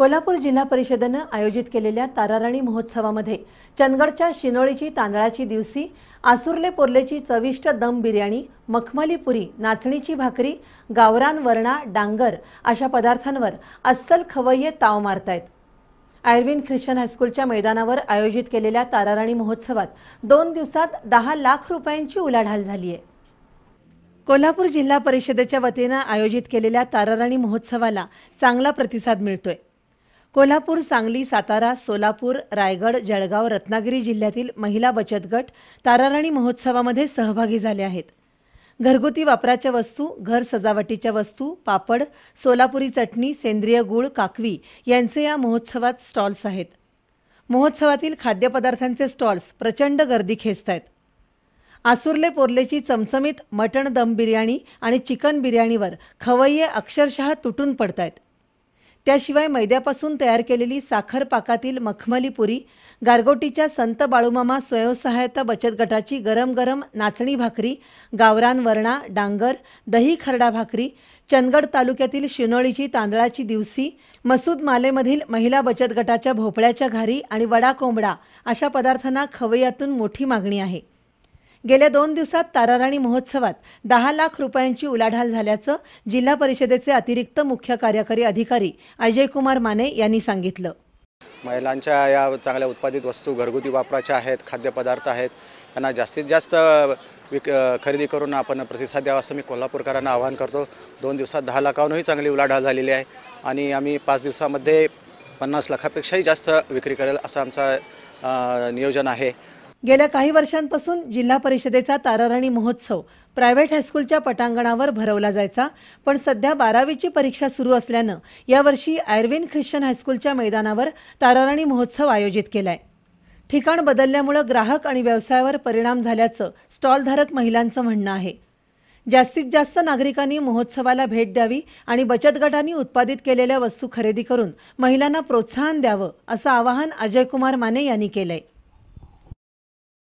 कोल्हापूर जिल्हा परिषदेनं आयोजित केलेल्या ताराराणी महोत्सवामध्ये चंदगडच्या शिनोळीची तांदळाची दिवसी आसुर्ले पोर्लेची चविष्ट दम बिर्याणी मखमली पुरी नाचणीची भाकरी गावरान वरणा डांगर अशा पदार्थांवर अस्सल खवय्ये ताव मारतायत आयर्विन ख्रिश्चन हायस्कूलच्या मैदानावर आयोजित केलेल्या ताराराणी महोत्सवात दोन दिवसात दहा लाख रुपयांची उलाढाल झाली आहे कोल्हापूर जिल्हा परिषदेच्या वतीनं आयोजित केलेल्या ताराराणी महोत्सवाला चांगला प्रतिसाद मिळतोय कोल्हापूर सांगली सातारा सोलापूर रायगड जळगाव रत्नागिरी जिल्ह्यातील महिला बचत गट ताराराणी महोत्सवामध्ये सहभागी झाले आहेत घरगुती वापराच्या वस्तू घर सजावटीच्या वस्तू पापड सोलापुरी चटणी सेंद्रिय गूळ काकवी यांचे या महोत्सवात स्टॉल्स आहेत महोत्सवातील खाद्यपदार्थांचे स्टॉल्स प्रचंड गर्दी खेचत आहेत आसुर्ले पोर्लेची चमचमीत मटण दम बिर्याणी आणि चिकन बिर्याणीवर खवय्ये अक्षरशः तुटून पडत आहेत त्याशिवाय मैद्यापासून तयार केलेली साखर पाकातील मखमली पुरी गारगोटीच्या संत बाळूमामा स्वयंसहायता बचत गटाची गरम गरम नाचणी भाकरी गावरान वरणा डांगर दही खरडा भाकरी चंदगड तालुक्यातील शिनोळीची तांदळाची दिवसी मसूद मालेमधील महिला बचत गटाच्या भोपळ्याच्या घारी आणि वडा कोंबडा अशा पदार्थांना खवय्यातून मोठी मागणी आहे गेल्या दोन दिवसात ताराराणी महोत्सवात दहा लाख रुपयांची उलाढाल झाल्याचं जिल्हा परिषदेचे अतिरिक्त मुख्य कार्यकारी अधिकारी अजय कुमार माने यांनी सांगितलं महिलांच्या या चांगल्या उत्पादित वस्तू घरगुती वापराच्या आहेत खाद्यपदार्थ आहेत त्यांना जास्तीत जास्त विक खरेदी करून आपण प्रतिसाद द्यावा असं मी कोल्हापूरकरांना आवाहन करतो दोन दिवसात दहा लाखाहूनही चांगली उलाढाल झालेली आहे आणि आम्ही पाच दिवसामध्ये पन्नास लाखापेक्षाही जास्त विक्री करेल असं आमचं नियोजन आहे गेल्या काही वर्षांपासून जिल्हा परिषदेचा ताराराणी महोत्सव प्रायव्हेट हायस्कूलच्या पटांगणावर भरवला जायचा पण सध्या बारावीची परीक्षा सुरू असल्यानं यावर्षी आयर्विन ख्रिश्चन हायस्कूलच्या मैदानावर ताराराणी महोत्सव आयोजित केलाय ठिकाण बदलल्यामुळे ग्राहक आणि व्यवसायावर परिणाम झाल्याचं स्टॉलधारक महिलांचं म्हणणं आहे जास्तीत जास्त नागरिकांनी महोत्सवाला भेट द्यावी आणि बचत गटांनी उत्पादित केलेल्या वस्तू खरेदी करून महिलांना प्रोत्साहन द्यावं असं आवाहन अजयकुमार माने यांनी केलंय